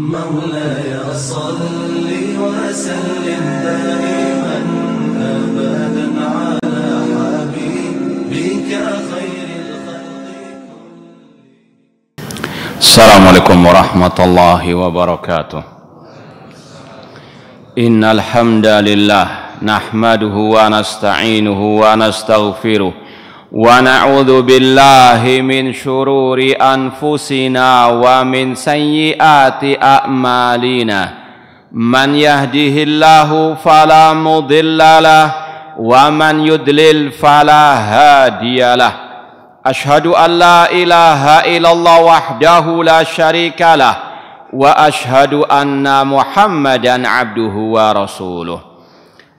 مولاي صل وسلم دائما ابدا على حبيبك خير الخلق السلام عليكم ورحمه الله وبركاته ان الحمد لله نحمده ونستعينه ونستغفره ونعوذ بالله من شرور أنفسنا ومن سيئات أعمالنا من يهده الله فلا مضل له ومن يدلل فلا هادي له أشهد أن لا إله إلا الله وحده لا شريك له وأشهد أن محمدا عبده ورسوله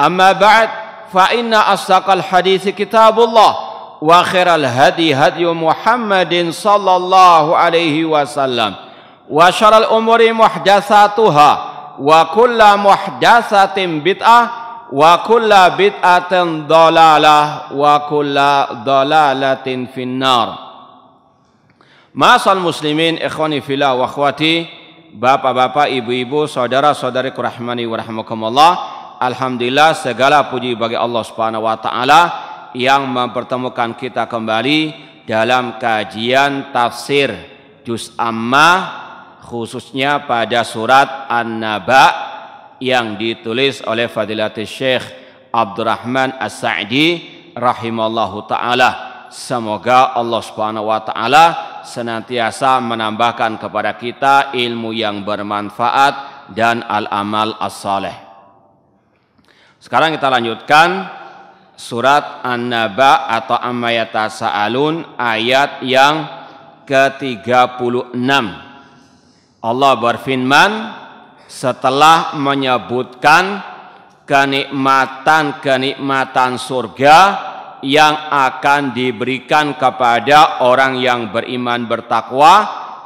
أما بعد فإن أصدق الحديث كتاب الله وخير الهدي هدي محمد صلى الله عليه وسلم وشر الأمور محدثاتها وكل محدثة بدعة وكل بدعة ضلالة وكل ضلالة في النار ما المسلمين إخواني في الله وأخواتي بابا بابا إبو إبو saudara صدرك رحمني ورحمكم الله Alhamdulillah segala puji bagi Allah Subhanahu wa taala yang mempertemukan kita kembali dalam kajian tafsir juz amma khususnya pada surat An-Naba yang ditulis oleh Fadilatul Syekh Abdurrahman As-Sa'di rahimallahu taala. Semoga Allah Subhanahu wa taala senantiasa menambahkan kepada kita ilmu yang bermanfaat dan al-amal as-saleh. Sekarang kita lanjutkan surat An-Naba atau Amayata Sa'alun ayat yang ke-36. Allah berfirman setelah menyebutkan kenikmatan-kenikmatan surga yang akan diberikan kepada orang yang beriman bertakwa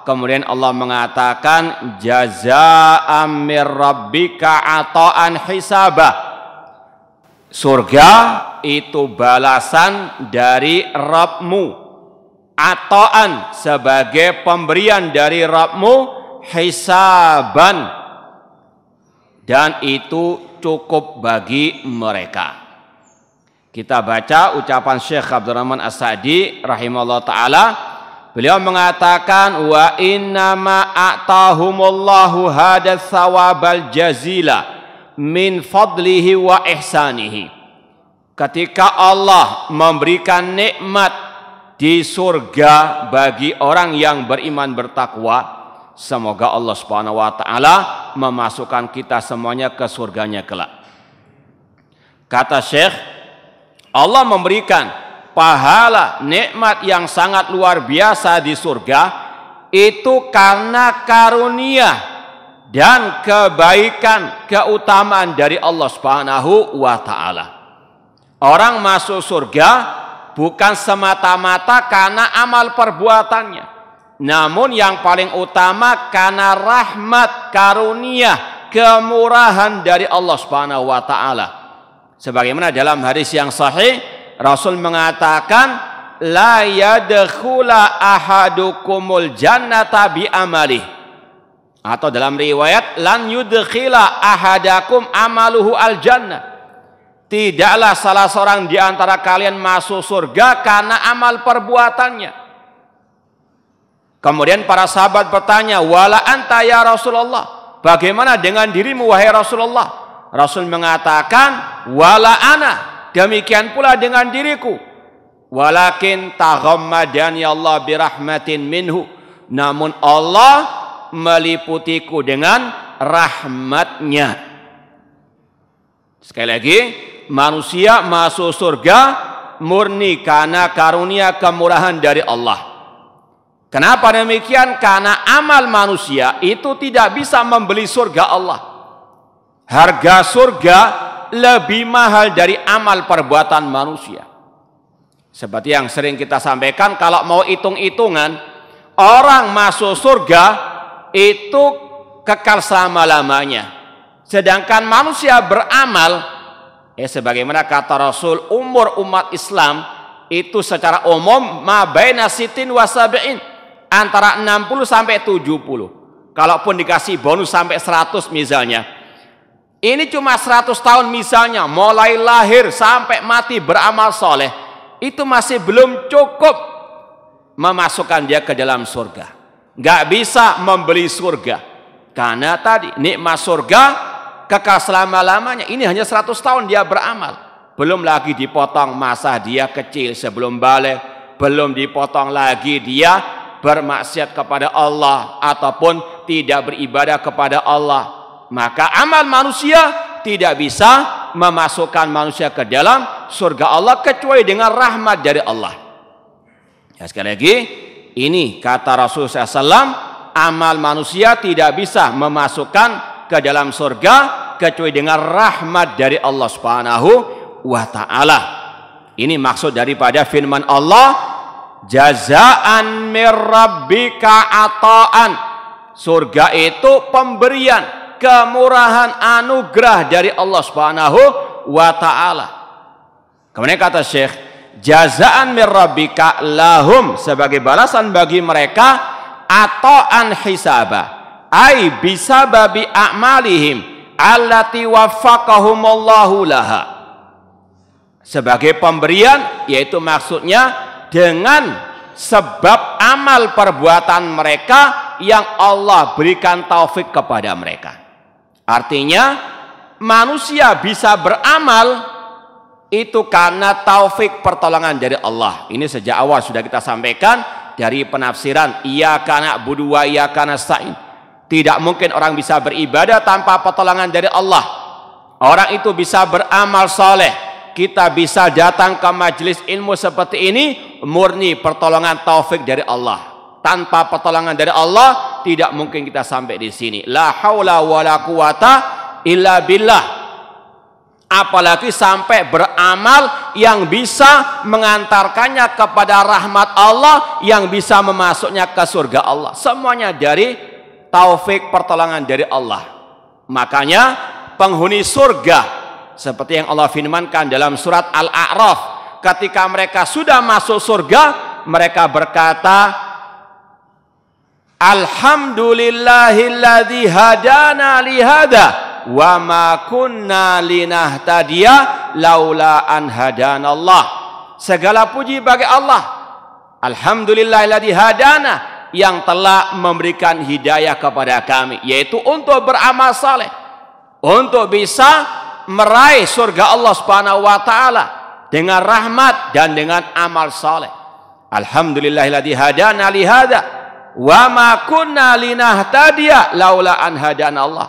kemudian Allah mengatakan jazaa'am mir rabbika ata'an hisabah Surga itu balasan dari Rabbmu. Ataan sebagai pemberian dari Rabbmu hisaban. Dan itu cukup bagi mereka. Kita baca ucapan Syekh Abdurrahman As-Sa'di rahimahullah ta'ala. Beliau mengatakan wa innama atahumullahu hadas sawabal jazila min fadlihi wa ihsanihi. Ketika Allah memberikan nikmat di surga bagi orang yang beriman bertakwa, semoga Allah Subhanahu wa taala memasukkan kita semuanya ke surganya kelak. Kata Syekh, Allah memberikan pahala nikmat yang sangat luar biasa di surga itu karena karunia dan kebaikan keutamaan dari Allah Subhanahu wa taala. Orang masuk surga bukan semata-mata karena amal perbuatannya, namun yang paling utama karena rahmat karunia kemurahan dari Allah Subhanahu wa taala. Sebagaimana dalam hadis yang sahih Rasul mengatakan la yadkhula ahadukumul jannata bi amalihi atau dalam riwayat lan yudkhila ahadakum amaluhu al jannah. Tidaklah salah seorang di antara kalian masuk surga karena amal perbuatannya. Kemudian para sahabat bertanya, "Wala anta ya Rasulullah? Bagaimana dengan dirimu wahai Rasulullah?" Rasul mengatakan, "Wala ana." Demikian pula dengan diriku. Walakin taghammadani ya Allah birahmatin minhu. Namun Allah meliputiku dengan rahmatnya. Sekali lagi, manusia masuk surga murni karena karunia kemurahan dari Allah. Kenapa demikian? Karena amal manusia itu tidak bisa membeli surga Allah. Harga surga lebih mahal dari amal perbuatan manusia. Seperti yang sering kita sampaikan, kalau mau hitung-hitungan, orang masuk surga itu kekal selama-lamanya. Sedangkan manusia beramal, ya sebagaimana kata Rasul, umur umat Islam itu secara umum mabaina sitin wasabiin antara 60 sampai 70. Kalaupun dikasih bonus sampai 100 misalnya. Ini cuma 100 tahun misalnya, mulai lahir sampai mati beramal soleh. Itu masih belum cukup memasukkan dia ke dalam surga nggak bisa membeli surga. Karena tadi nikmat surga kekal selama-lamanya. Ini hanya 100 tahun dia beramal. Belum lagi dipotong masa dia kecil sebelum balik. Belum dipotong lagi dia bermaksiat kepada Allah ataupun tidak beribadah kepada Allah. Maka amal manusia tidak bisa memasukkan manusia ke dalam surga Allah kecuali dengan rahmat dari Allah. Ya, sekali lagi, ini kata Rasulullah SAW, amal manusia tidak bisa memasukkan ke dalam surga kecuali dengan rahmat dari Allah Subhanahu wa taala. Ini maksud daripada firman Allah, jazaan mirabbika ataan. Surga itu pemberian, kemurahan anugerah dari Allah Subhanahu wa taala. Kemudian kata Syekh, jazaan mirrabika lahum sebagai balasan bagi mereka an hisaba ai bisababi a'malihim allati waffaqahumullahu laha sebagai pemberian yaitu maksudnya dengan sebab amal perbuatan mereka yang Allah berikan taufik kepada mereka artinya manusia bisa beramal itu karena taufik pertolongan dari Allah. Ini sejak awal sudah kita sampaikan dari penafsiran Ia karena budua ia karena sa'in. Tidak mungkin orang bisa beribadah tanpa pertolongan dari Allah. Orang itu bisa beramal soleh. Kita bisa datang ke majelis ilmu seperti ini murni pertolongan taufik dari Allah. Tanpa pertolongan dari Allah tidak mungkin kita sampai di sini. La haula wa la quwata illa billah apalagi sampai beramal yang bisa mengantarkannya kepada rahmat Allah yang bisa memasuknya ke surga Allah semuanya dari taufik pertolongan dari Allah makanya penghuni surga seperti yang Allah firmankan dalam surat Al-A'raf ketika mereka sudah masuk surga mereka berkata Alhamdulillahilladzi hadana lihadah wa ma kunna linahtadiya laula an hadanallah. Segala puji bagi Allah. Alhamdulillahilladzi hadana yang telah memberikan hidayah kepada kami yaitu untuk beramal saleh untuk bisa meraih surga Allah Subhanahu wa taala dengan rahmat dan dengan amal saleh. Alhamdulillahilladzi hadana wa ma kunna linahtadiya laula an Allah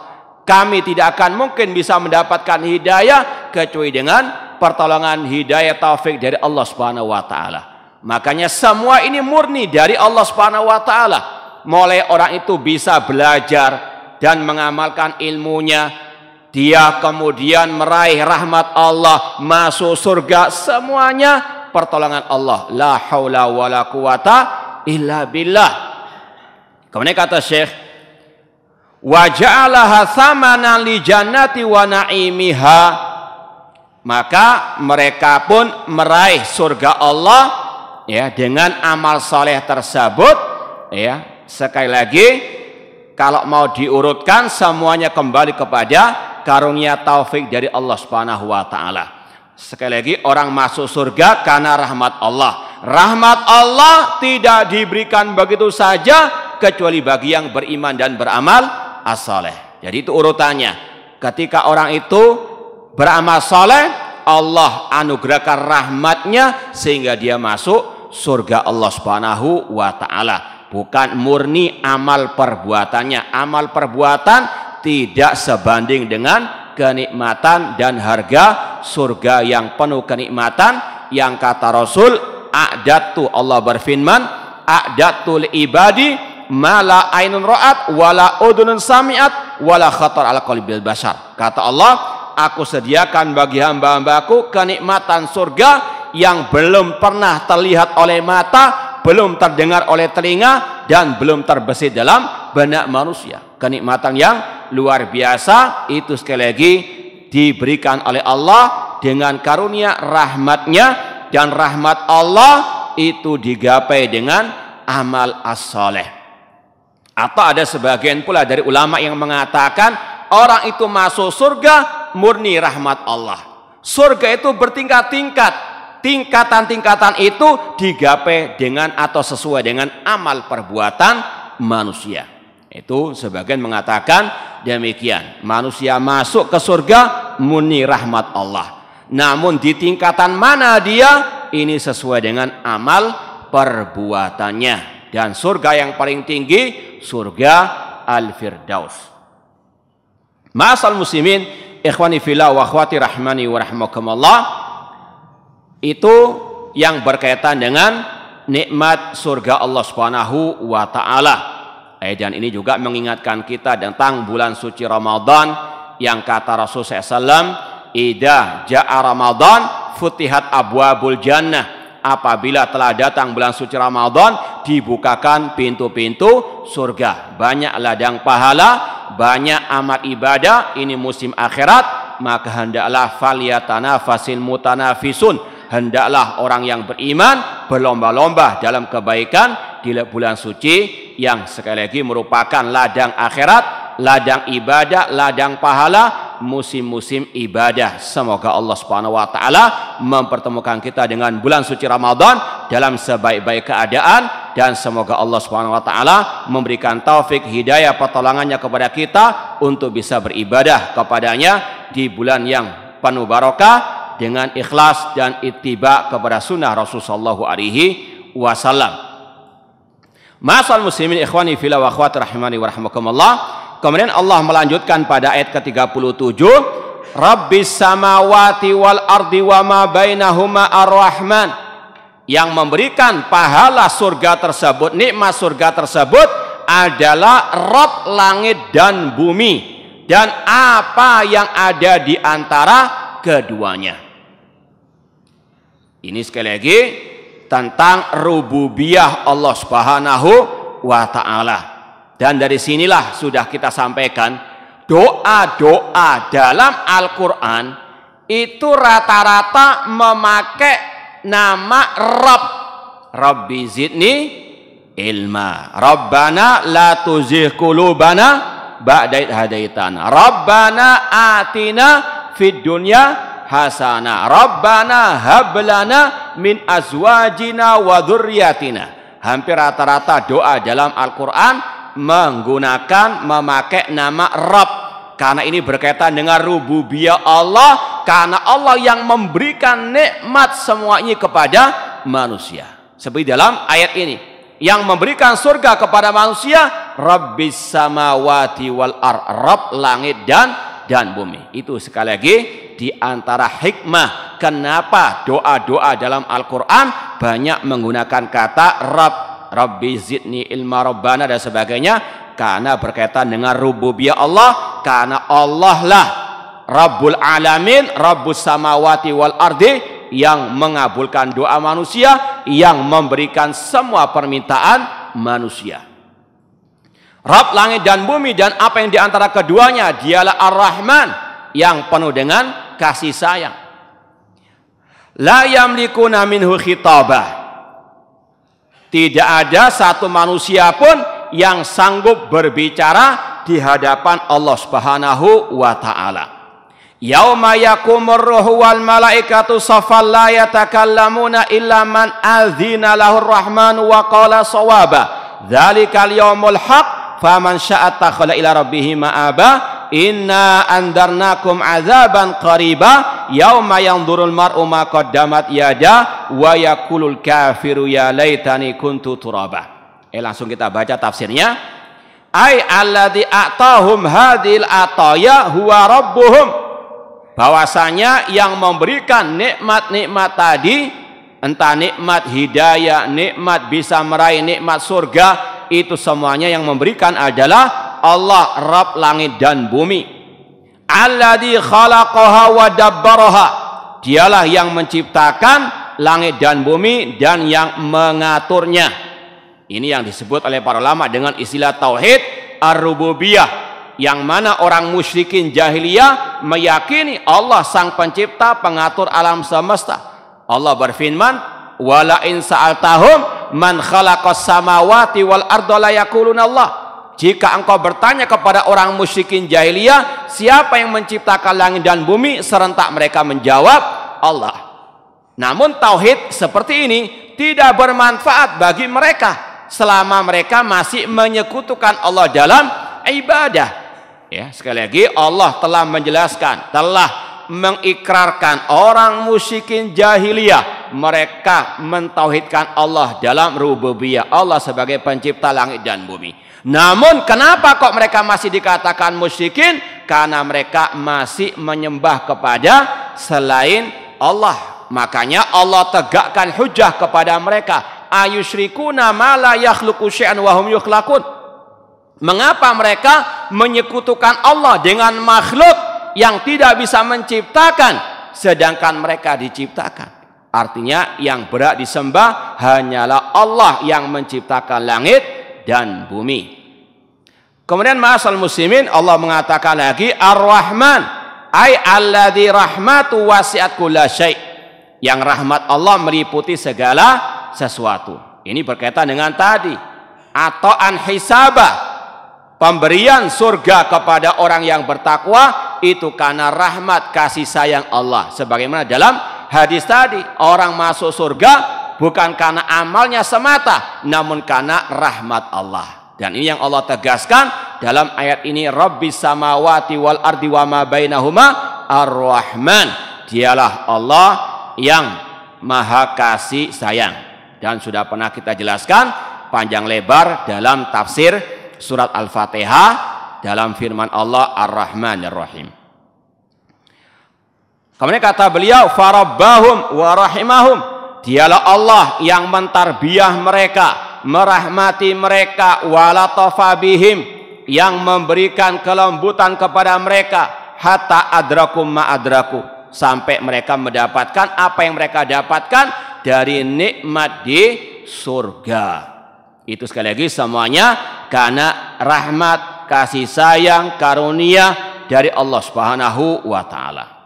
kami tidak akan mungkin bisa mendapatkan hidayah kecuali dengan pertolongan hidayah taufik dari Allah Subhanahu wa taala. Makanya semua ini murni dari Allah Subhanahu wa taala. Mulai orang itu bisa belajar dan mengamalkan ilmunya, dia kemudian meraih rahmat Allah, masuk surga, semuanya pertolongan Allah. La haula wala quwata illa billah. Kemudian kata Syekh, wa ja'alaha samana li jannati wa maka mereka pun meraih surga Allah ya dengan amal soleh tersebut ya sekali lagi kalau mau diurutkan semuanya kembali kepada karunia taufik dari Allah Subhanahu wa taala. Sekali lagi orang masuk surga karena rahmat Allah. Rahmat Allah tidak diberikan begitu saja kecuali bagi yang beriman dan beramal as Jadi itu urutannya. Ketika orang itu beramal soleh, Allah anugerahkan rahmatnya sehingga dia masuk surga Allah Subhanahu wa taala. Bukan murni amal perbuatannya. Amal perbuatan tidak sebanding dengan kenikmatan dan harga surga yang penuh kenikmatan yang kata Rasul a'datu Allah berfirman a'datul ibadi mala ainun ro'at wala udunun sami'at wala khatar ala qalbil basar Kata Allah, aku sediakan bagi hamba-hambaku kenikmatan surga yang belum pernah terlihat oleh mata, belum terdengar oleh telinga dan belum terbesit dalam benak manusia. Kenikmatan yang luar biasa itu sekali lagi diberikan oleh Allah dengan karunia rahmatnya dan rahmat Allah itu digapai dengan amal as-soleh. Atau ada sebagian pula dari ulama yang mengatakan orang itu masuk surga murni rahmat Allah. Surga itu bertingkat-tingkat. Tingkatan-tingkatan itu digapai dengan atau sesuai dengan amal perbuatan manusia. Itu sebagian mengatakan demikian. Manusia masuk ke surga murni rahmat Allah. Namun di tingkatan mana dia ini sesuai dengan amal perbuatannya. Dan surga yang paling tinggi surga Al-Firdaus. Masal muslimin, ikhwani fila wa akhwati rahmani wa rahmakumullah. Itu yang berkaitan dengan nikmat surga Allah Subhanahu wa taala. Ayat eh, dan ini juga mengingatkan kita tentang bulan suci Ramadan yang kata Rasul SAW, "Ida ja'a Ramadan futihat abwabul jannah." apabila telah datang bulan suci Ramadan dibukakan pintu-pintu surga banyak ladang pahala banyak amat ibadah ini musim akhirat maka hendaklah faliyatana fasil mutanafisun hendaklah orang yang beriman berlomba-lomba dalam kebaikan di bulan suci yang sekali lagi merupakan ladang akhirat ladang ibadah ladang pahala musim-musim ibadah. Semoga Allah Subhanahu wa taala mempertemukan kita dengan bulan suci Ramadan dalam sebaik-baik keadaan dan semoga Allah Subhanahu wa taala memberikan taufik hidayah pertolongannya kepada kita untuk bisa beribadah kepadanya di bulan yang penuh barokah dengan ikhlas dan ittiba kepada sunnah Rasulullah sallallahu alaihi wasallam. Masal muslimin ikhwani fila wa akhwati rahimani wa rahmakumullah. Kemudian Allah melanjutkan pada ayat ke-37, Rabbis samawati wal ardi wa ma bainahuma ar-Rahman. Yang memberikan pahala surga tersebut, nikmat surga tersebut adalah Rabb langit dan bumi dan apa yang ada di antara keduanya. Ini sekali lagi tentang rububiyah Allah Subhanahu wa taala. Dan dari sinilah sudah kita sampaikan doa-doa dalam Al-Quran itu rata-rata memakai nama Rabb. Rabbi zidni ilma. Rabbana la tuzigh qulubana ba'da hadaitana. Rabbana atina fid dunya hasana. Rabbana hablana min azwajina wa dzurriyyatina. Hampir rata-rata doa dalam Al-Qur'an menggunakan memakai nama Rob karena ini berkaitan dengan rububiyah Allah karena Allah yang memberikan nikmat semuanya kepada manusia seperti dalam ayat ini yang memberikan surga kepada manusia Rabbis samawati wal ar Rabb langit dan dan bumi itu sekali lagi di antara hikmah kenapa doa-doa dalam Al-Quran banyak menggunakan kata Rabb Rabbi zidni ilma Rabbana dan sebagainya karena berkaitan dengan rububiyah Allah karena Allah lah Rabbul Alamin Rabbus Samawati wal Ardi yang mengabulkan doa manusia yang memberikan semua permintaan manusia Rab langit dan bumi dan apa yang diantara keduanya dialah Ar-Rahman yang penuh dengan kasih sayang la yamlikuna minhu khitabah tidak ada satu manusia pun yang sanggup berbicara di hadapan Allah Subhanahu wa taala. Yauma yaqumur ruhu wal malaikatu saffan la yatakallamuna illa man adzina lahur rahman wa qala sawaba. Dzalikal yaumul haqq faman sya'at takhala ila rabbihi ma'aba inna andarnakum azaban qariba yauma yanzurul mar'u ma qaddamat yada wa yakulul kafiru ya laytani kuntu turaba eh langsung kita baca tafsirnya ay alladhi atahum hadil ataya huwa rabbuhum bahwasanya yang memberikan nikmat-nikmat tadi entah nikmat hidayah, nikmat bisa meraih nikmat surga, itu semuanya yang memberikan adalah Allah Rabb langit dan bumi. Alladzi khalaqaha wa dabbaraha. Dialah yang menciptakan langit dan bumi dan yang mengaturnya. Ini yang disebut oleh para ulama dengan istilah tauhid ar-rububiyah yang mana orang musyrikin jahiliyah meyakini Allah sang pencipta pengatur alam semesta. Allah berfirman, wala in sa'altahum man khalaqas samawati wal arda la yaquluna Allah jika engkau bertanya kepada orang musyrikin jahiliyah siapa yang menciptakan langit dan bumi serentak mereka menjawab Allah namun tauhid seperti ini tidak bermanfaat bagi mereka selama mereka masih menyekutukan Allah dalam ibadah ya sekali lagi Allah telah menjelaskan telah mengikrarkan orang musyrikin jahiliyah mereka mentauhidkan Allah dalam rububiyah Allah sebagai pencipta langit dan bumi. Namun kenapa kok mereka masih dikatakan musyrikin? Karena mereka masih menyembah kepada selain Allah. Makanya Allah tegakkan hujah kepada mereka. Ayusyrikuna ma la yakhluqu syai'an wa hum yukhlaqun. Mengapa mereka menyekutukan Allah dengan makhluk yang tidak bisa menciptakan sedangkan mereka diciptakan? Artinya yang berat disembah hanyalah Allah yang menciptakan langit dan bumi. Kemudian masal muslimin Allah mengatakan lagi Ar-Rahman ay alladzi rahmatu wasi'at kullasyai. Yang rahmat Allah meliputi segala sesuatu. Ini berkaitan dengan tadi atau an hisabah pemberian surga kepada orang yang bertakwa itu karena rahmat kasih sayang Allah sebagaimana dalam hadis tadi, orang masuk surga bukan karena amalnya semata, namun karena rahmat Allah. Dan ini yang Allah tegaskan dalam ayat ini Rabbis samawati wal ardi wa ma bainahuma ar-Rahman. Dialah Allah yang maha kasih sayang. Dan sudah pernah kita jelaskan panjang lebar dalam tafsir surat Al-Fatihah dalam firman Allah Ar-Rahman Ar-Rahim. Kemudian kata beliau, farabahum warahimahum. Dialah Allah yang mentarbiah mereka, merahmati mereka, walatofabihim yang memberikan kelembutan kepada mereka, hatta ma ma'adraku. Sampai mereka mendapatkan apa yang mereka dapatkan dari nikmat di surga. Itu sekali lagi semuanya karena rahmat, kasih sayang, karunia dari Allah Subhanahu wa taala.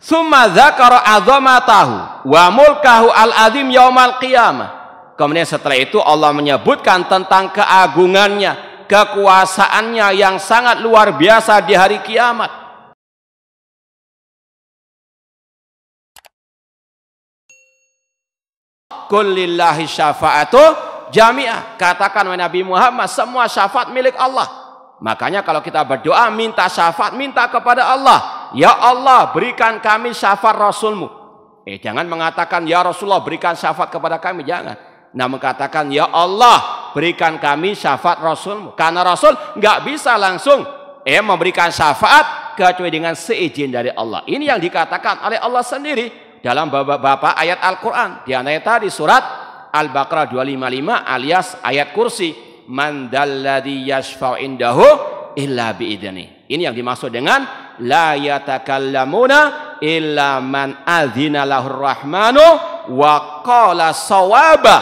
Summa dzakara azamatahu wa mulkahu al-azim yaumal qiyamah. Kemudian setelah itu Allah menyebutkan tentang keagungannya, kekuasaannya yang sangat luar biasa di hari kiamat. Kullillahi syafa'atu jami'ah. Katakan oleh Nabi Muhammad, semua syafaat milik Allah. Makanya kalau kita berdoa, minta syafaat, minta kepada Allah Ya Allah berikan kami syafaat Rasulmu. Eh jangan mengatakan Ya Rasulullah berikan syafaat kepada kami. Jangan. Nah mengatakan Ya Allah berikan kami syafaat Rasulmu. Karena Rasul nggak bisa langsung eh memberikan syafaat kecuali dengan seizin dari Allah. Ini yang dikatakan oleh Allah sendiri dalam beberapa ayat Al-Quran. Di antaranya tadi surat Al-Baqarah 255 alias ayat kursi man dalladhi illa Ini yang dimaksud dengan la yatakallamuna illa man adzina lahur rahmanu wa qala sawaba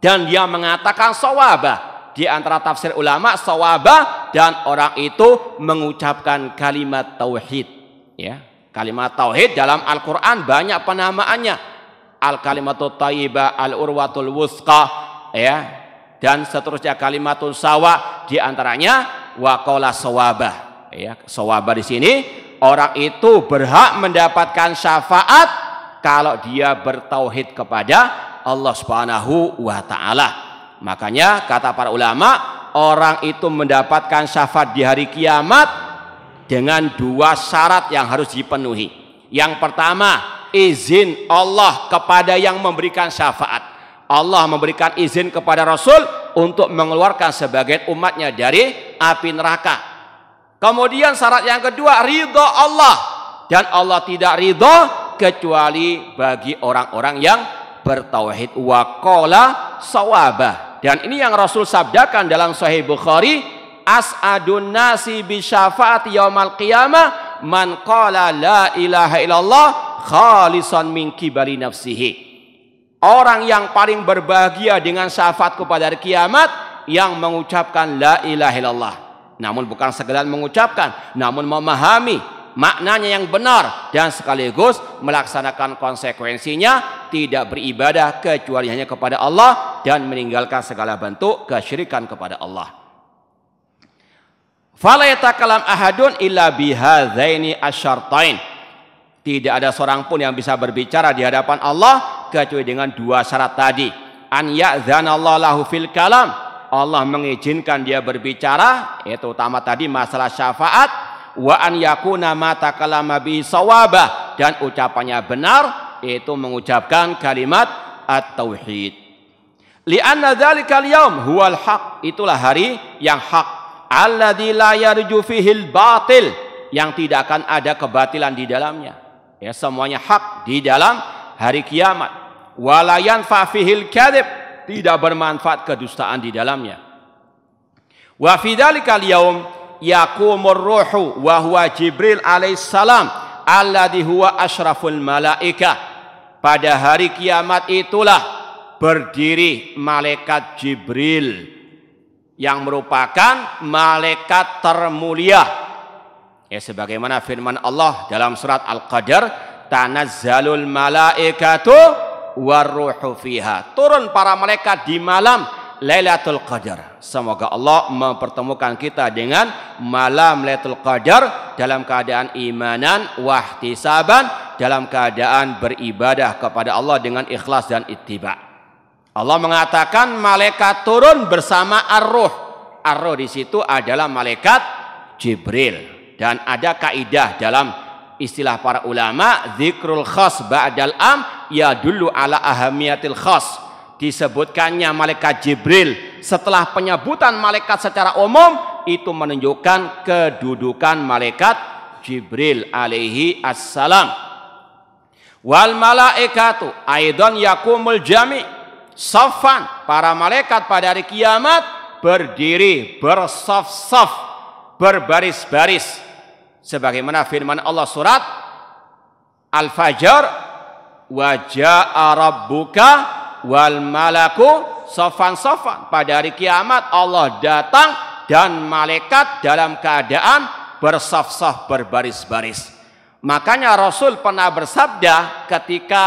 dan dia mengatakan sawaba di antara tafsir ulama sawaba dan orang itu mengucapkan kalimat tauhid ya kalimat tauhid dalam Al-Qur'an banyak penamaannya al kalimatu thayyibah al urwatul wusqa ya dan seterusnya kalimatul sawa di antaranya waqala ya sawaba di sini orang itu berhak mendapatkan syafaat kalau dia bertauhid kepada Allah Subhanahu wa taala. Makanya kata para ulama, orang itu mendapatkan syafaat di hari kiamat dengan dua syarat yang harus dipenuhi. Yang pertama, izin Allah kepada yang memberikan syafaat. Allah memberikan izin kepada Rasul untuk mengeluarkan sebagian umatnya dari api neraka. Kemudian syarat yang kedua ridho Allah dan Allah tidak ridho kecuali bagi orang-orang yang bertauhid wakola sawabah dan ini yang Rasul sabdakan dalam Sahih Bukhari as'adun nasi bisyafaati al qiyamah man qala la ilaha illallah khalisan min kibali nafsihi orang yang paling berbahagia dengan syafaat kepada hari kiamat yang mengucapkan la ilaha illallah namun bukan sekedar mengucapkan, namun memahami maknanya yang benar dan sekaligus melaksanakan konsekuensinya tidak beribadah kecuali hanya kepada Allah dan meninggalkan segala bentuk kesyirikan kepada Allah. Fala yatakalam ahadun illa bihadzaini asyartain. Tidak ada seorang pun yang bisa berbicara di hadapan Allah kecuali dengan dua syarat tadi. An ya'dzanallahu lahu fil kalam Allah mengizinkan dia berbicara, itu utama tadi masalah syafaat, wa an yakuna mata kalama bi sawabah dan ucapannya benar yaitu mengucapkan kalimat at-tauhid. Li anna dzalika al-yaum al haq. Itulah hari yang hak. Alladzi la yarju al batil yang tidak akan ada kebatilan di dalamnya. Ya semuanya hak di dalam hari kiamat. Walayan al kadzib tidak bermanfaat kedustaan di dalamnya. Wa fi dzalika al-yaum yaqumur ruhu wa huwa Jibril alaihissalam alladhi huwa asyraful malaika. Pada hari kiamat itulah berdiri malaikat Jibril yang merupakan malaikat termulia. Ya sebagaimana firman Allah dalam surat Al-Qadar, tanazzalul malaikatu waruhu fiha. Turun para malaikat di malam Lailatul Qadar. Semoga Allah mempertemukan kita dengan malam Lailatul Qadar dalam keadaan imanan wahtisaban dalam keadaan beribadah kepada Allah dengan ikhlas dan ittiba. Allah mengatakan malaikat turun bersama ar-ruh. di situ adalah malaikat Jibril dan ada kaidah dalam istilah para ulama zikrul khas ba'dal am ya dulu ala ahamiyatil khas disebutkannya malaikat Jibril setelah penyebutan malaikat secara umum itu menunjukkan kedudukan malaikat Jibril alaihi assalam wal malaikatu aidan yakumul jami safan para malaikat pada hari kiamat berdiri bersaf-saf berbaris-baris sebagaimana firman Allah surat Al-Fajr Wajah Arab buka wal malaku sofan sofan. Pada hari kiamat Allah datang dan malaikat dalam keadaan bersaf-saf berbaris-baris. Makanya Rasul pernah bersabda ketika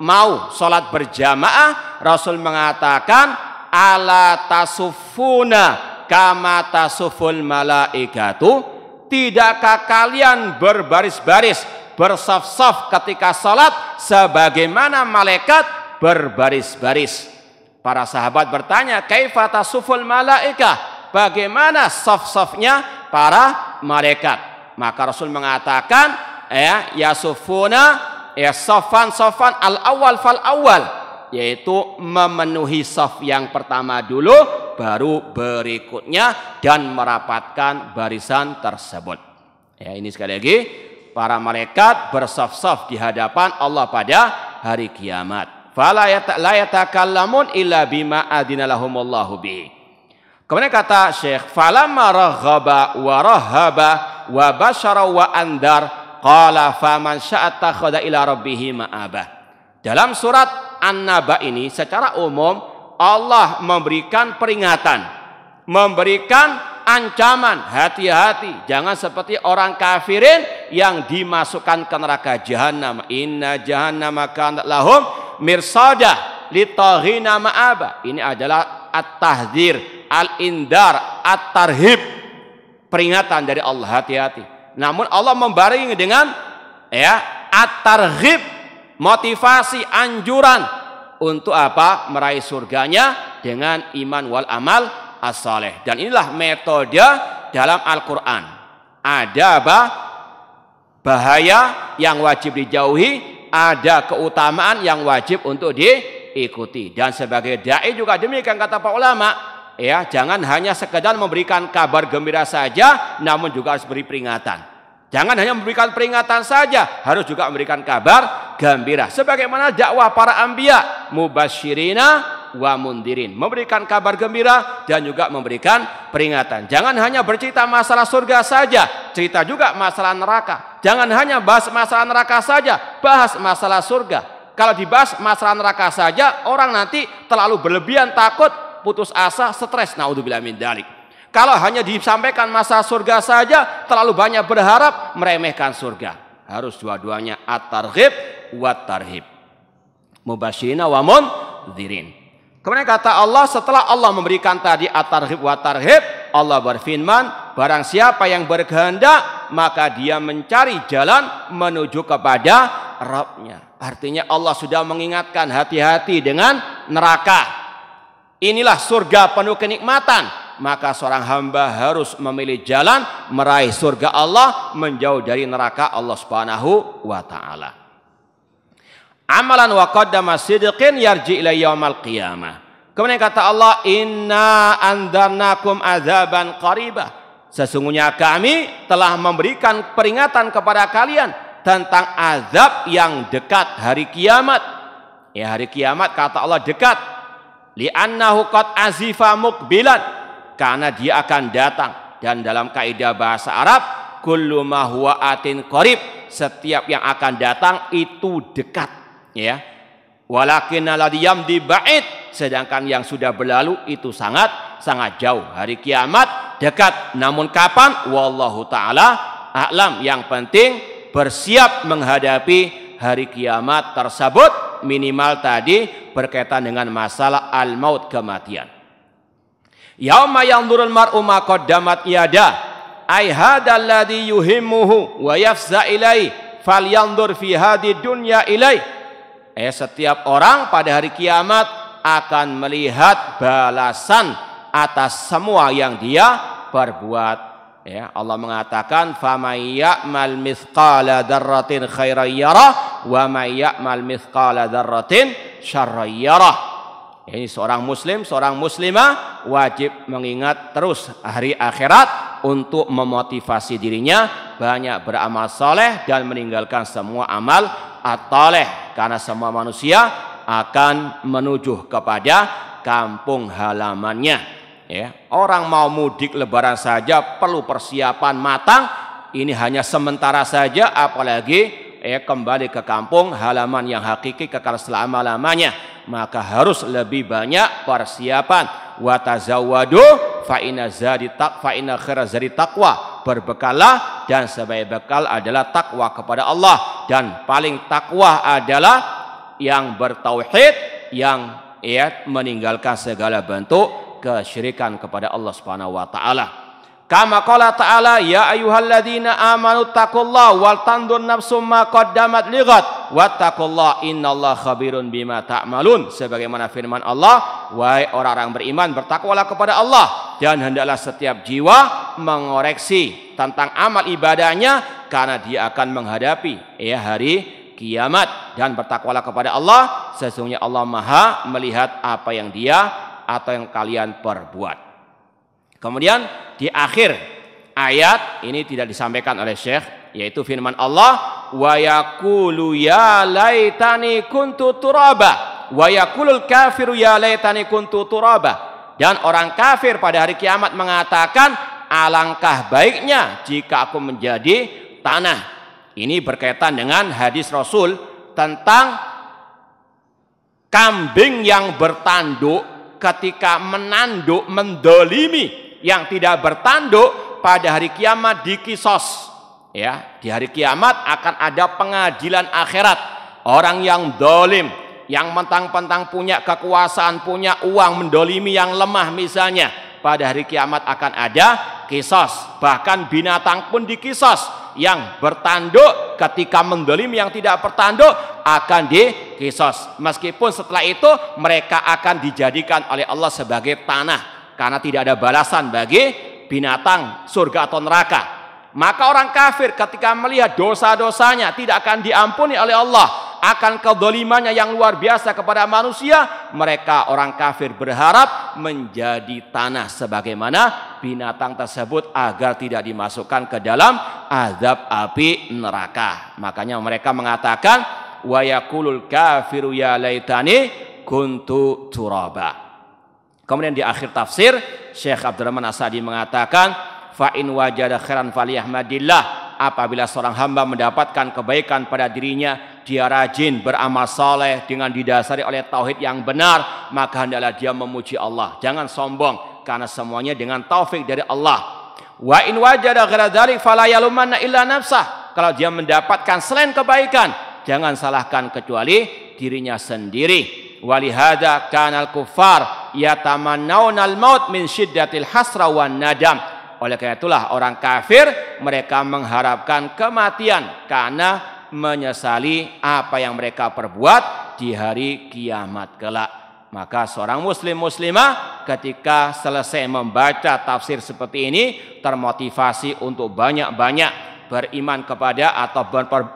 mau sholat berjamaah, Rasul mengatakan, ala tasufuna kama tasuful malaikatu tidakkah kalian berbaris-baris bersaf-saf ketika salat sebagaimana malaikat berbaris-baris. Para sahabat bertanya, "Kaifata suful malaika Bagaimana saf-safnya para malaikat? Maka Rasul mengatakan, ya sufuna ya safan safan al awal fal awal yaitu memenuhi saf yang pertama dulu baru berikutnya dan merapatkan barisan tersebut. Ya, ini sekali lagi para malaikat bersaf-saf di hadapan Allah pada hari kiamat. Fala yatakallamun illa bima adinalahumullahu bihi. Kemudian kata Syekh, falamma raghaba wa rahaba wa basyara wa andar qala faman sya'a takhadha ila rabbihi ma'aba. Dalam surat An-Naba ini secara umum Allah memberikan peringatan, memberikan ancaman hati-hati jangan seperti orang kafirin yang dimasukkan ke neraka jahanam. Inna jahannama maka lahum mirsada litaghina ma'aba. Ini adalah at-tahdzir, al-indar, at-tarhib. Peringatan dari Allah hati-hati. Namun Allah membaringi dengan ya at-targhib, motivasi, anjuran untuk apa? Meraih surganya dengan iman wal amal as-saleh. Dan inilah metode dalam Al-Qur'an. Ada apa? bahaya yang wajib dijauhi, ada keutamaan yang wajib untuk diikuti. Dan sebagai dai juga demikian kata pak ulama, ya, jangan hanya sekedar memberikan kabar gembira saja, namun juga harus beri peringatan. Jangan hanya memberikan peringatan saja, harus juga memberikan kabar gembira. Sebagaimana dakwah para ambia, mubasyirina wa mundirin. Memberikan kabar gembira dan juga memberikan peringatan. Jangan hanya bercerita masalah surga saja, cerita juga masalah neraka. Jangan hanya bahas masalah neraka saja, bahas masalah surga. Kalau dibahas masalah neraka saja, orang nanti terlalu berlebihan takut putus asa, stres. Naudzubillah min dalik. Kalau hanya disampaikan masalah surga saja, terlalu banyak berharap meremehkan surga. Harus dua-duanya at-targhib wa tarhib. Mubashirina wa mundzirin. Kemudian kata Allah setelah Allah memberikan tadi at tarhib wa tarhib, Allah berfirman, barang siapa yang berkehendak maka dia mencari jalan menuju kepada Rabbnya. Artinya Allah sudah mengingatkan hati-hati dengan neraka. Inilah surga penuh kenikmatan. Maka seorang hamba harus memilih jalan meraih surga Allah menjauh dari neraka Allah Subhanahu wa taala amalan wa qaddama sidqin yarji ila yaumil qiyamah. Kemudian kata Allah, "Inna andanakum azaban qariba." Sesungguhnya kami telah memberikan peringatan kepada kalian tentang azab yang dekat hari kiamat. Ya hari kiamat kata Allah dekat. Li'annahu qad azifa mukbilan. Karena dia akan datang. Dan dalam kaidah bahasa Arab, kullu ma huwa atin qarib. Setiap yang akan datang itu dekat ya walakin aladiyam di ba'id sedangkan yang sudah berlalu itu sangat sangat jauh hari kiamat dekat namun kapan wallahu taala a'lam yang penting bersiap menghadapi hari kiamat tersebut minimal tadi berkaitan dengan masalah al maut kematian yauma yang mar'u ma qaddamat yada ai hadzal yuhimmuhu wa yafza ilai falyanzur fi hadid dunya ilai Eh setiap orang pada hari kiamat akan melihat balasan atas semua yang dia perbuat. Ya, Allah mengatakan famay ya'mal mithqala dzarratin khairan yarah wa may ya'mal mithqala dzarratin syarran yarah. Ini seorang muslim, seorang muslimah wajib mengingat terus hari akhirat untuk memotivasi dirinya banyak beramal soleh dan meninggalkan semua amal at-taleh karena semua manusia akan menuju kepada kampung halamannya ya orang mau mudik lebaran saja perlu persiapan matang ini hanya sementara saja apalagi eh, kembali ke kampung halaman yang hakiki kekal selama-lamanya maka harus lebih banyak persiapan wa tazawwadu fa tak fa inna khaira taqwa berbekalah dan sebagai bekal adalah takwa kepada Allah dan paling takwa adalah yang bertauhid yang ya meninggalkan segala bentuk kesyirikan kepada Allah Subhanahu wa taala. Kama qala ta'ala ya ayyuhalladzina amanu taqullaha wal tandur nafsum ma qaddamat lighat wattaqullaha innallaha khabirun bima ta'malun sebagaimana firman Allah wahai orang-orang beriman bertakwalah kepada Allah dan hendaklah setiap jiwa mengoreksi tentang amal ibadahnya karena dia akan menghadapi ya hari kiamat dan bertakwalah kepada Allah sesungguhnya Allah Maha melihat apa yang dia atau yang kalian perbuat Kemudian di akhir ayat ini tidak disampaikan oleh Syekh yaitu firman Allah wa yaqulu ya laitani kuntu turaba wa yaqulul kafiru ya laitani kuntu turaba dan orang kafir pada hari kiamat mengatakan alangkah baiknya jika aku menjadi tanah ini berkaitan dengan hadis Rasul tentang kambing yang bertanduk ketika menanduk mendolimi yang tidak bertanduk pada hari kiamat di kisos Ya, di hari kiamat akan ada pengadilan akhirat. Orang yang dolim, yang mentang-pentang punya kekuasaan, punya uang, mendolimi yang lemah misalnya. Pada hari kiamat akan ada kisos. Bahkan binatang pun di kisos yang bertanduk ketika mendolim yang tidak bertanduk akan di kisos Meskipun setelah itu mereka akan dijadikan oleh Allah sebagai tanah karena tidak ada balasan bagi binatang surga atau neraka. Maka orang kafir ketika melihat dosa-dosanya tidak akan diampuni oleh Allah, akan kedolimannya yang luar biasa kepada manusia, mereka orang kafir berharap menjadi tanah sebagaimana binatang tersebut agar tidak dimasukkan ke dalam azab api neraka. Makanya mereka mengatakan wa yaqulul kafiru ya laitani kuntu turaba. Kemudian di akhir tafsir Syekh Abdurrahman Asadi mengatakan fa in wajada khairan falyahmadillah apabila seorang hamba mendapatkan kebaikan pada dirinya dia rajin beramal saleh dengan didasari oleh tauhid yang benar maka hendaklah dia memuji Allah jangan sombong karena semuanya dengan taufik dari Allah wa in wajada ghaira dzalik fala illa nafsah kalau dia mendapatkan selain kebaikan jangan salahkan kecuali dirinya sendiri Walihada kanal kufar yatamannaun al-maut min syiddatil hasra wan nadam. Oleh karena itulah orang kafir mereka mengharapkan kematian karena menyesali apa yang mereka perbuat di hari kiamat kelak. Maka seorang muslim muslimah ketika selesai membaca tafsir seperti ini termotivasi untuk banyak-banyak beriman kepada atau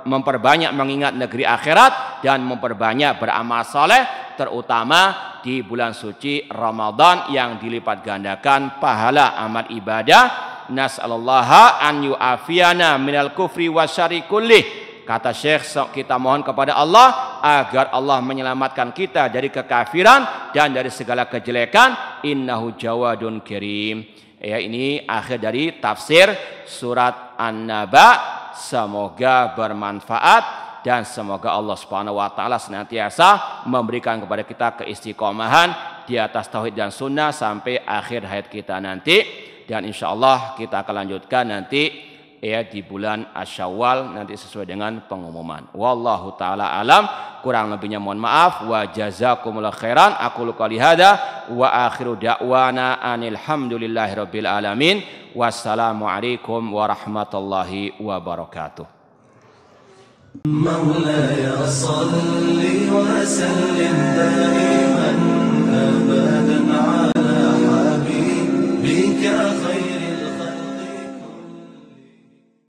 memperbanyak mengingat negeri akhirat dan memperbanyak beramal soleh terutama di bulan suci Ramadan yang dilipat gandakan pahala amal ibadah nas'allaha an yu'afiyana minal kufri wasyari kullih Kata Syekh, kita mohon kepada Allah agar Allah menyelamatkan kita dari kekafiran dan dari segala kejelekan. Innahu jawadun kirim. Ya, ini akhir dari tafsir surat an-naba semoga bermanfaat dan semoga Allah Subhanahu wa taala senantiasa memberikan kepada kita keistiqomahan di atas tauhid dan sunnah sampai akhir hayat kita nanti dan insyaallah kita akan lanjutkan nanti ya di bulan Asyawal nanti sesuai dengan pengumuman. Wallahu taala alam. Kurang lebihnya mohon maaf. Wa jazakumullah khairan. Aku luka hada wa akhiru da'wana anil hamdulillahirabbil alamin. Wassalamualaikum warahmatullahi wabarakatuh. مولاي صل وسلم دائما